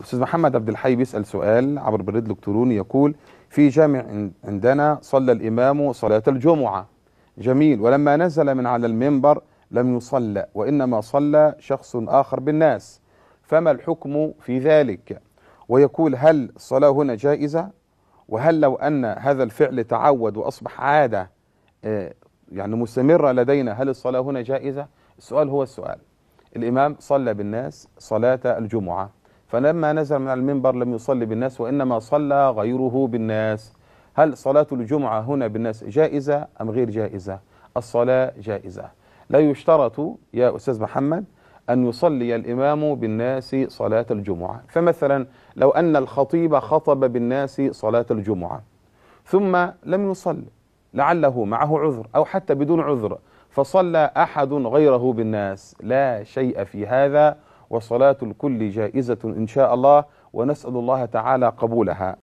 استاذ محمد عبد الحي بيسال سؤال عبر بريد الكتروني يقول في جامع عندنا صلى الامام صلاه الجمعه جميل ولما نزل من على المنبر لم يصلى وانما صلى شخص اخر بالناس فما الحكم في ذلك ويقول هل الصلاه هنا جائزه وهل لو ان هذا الفعل تعود واصبح عاده آه، يعني مستمره لدينا هل الصلاه هنا جائزه السؤال هو السؤال الامام صلى بالناس صلاه الجمعه فلما نزل من المنبر لم يصلي بالناس وإنما صلى غيره بالناس هل صلاة الجمعة هنا بالناس جائزة أم غير جائزة الصلاة جائزة لا يشترط يا أستاذ محمد أن يصلي الإمام بالناس صلاة الجمعة فمثلا لو أن الخطيب خطب بالناس صلاة الجمعة ثم لم يصلي لعله معه عذر أو حتى بدون عذر فصلى أحد غيره بالناس لا شيء في هذا وصلاة الكل جائزة إن شاء الله ونسأل الله تعالى قبولها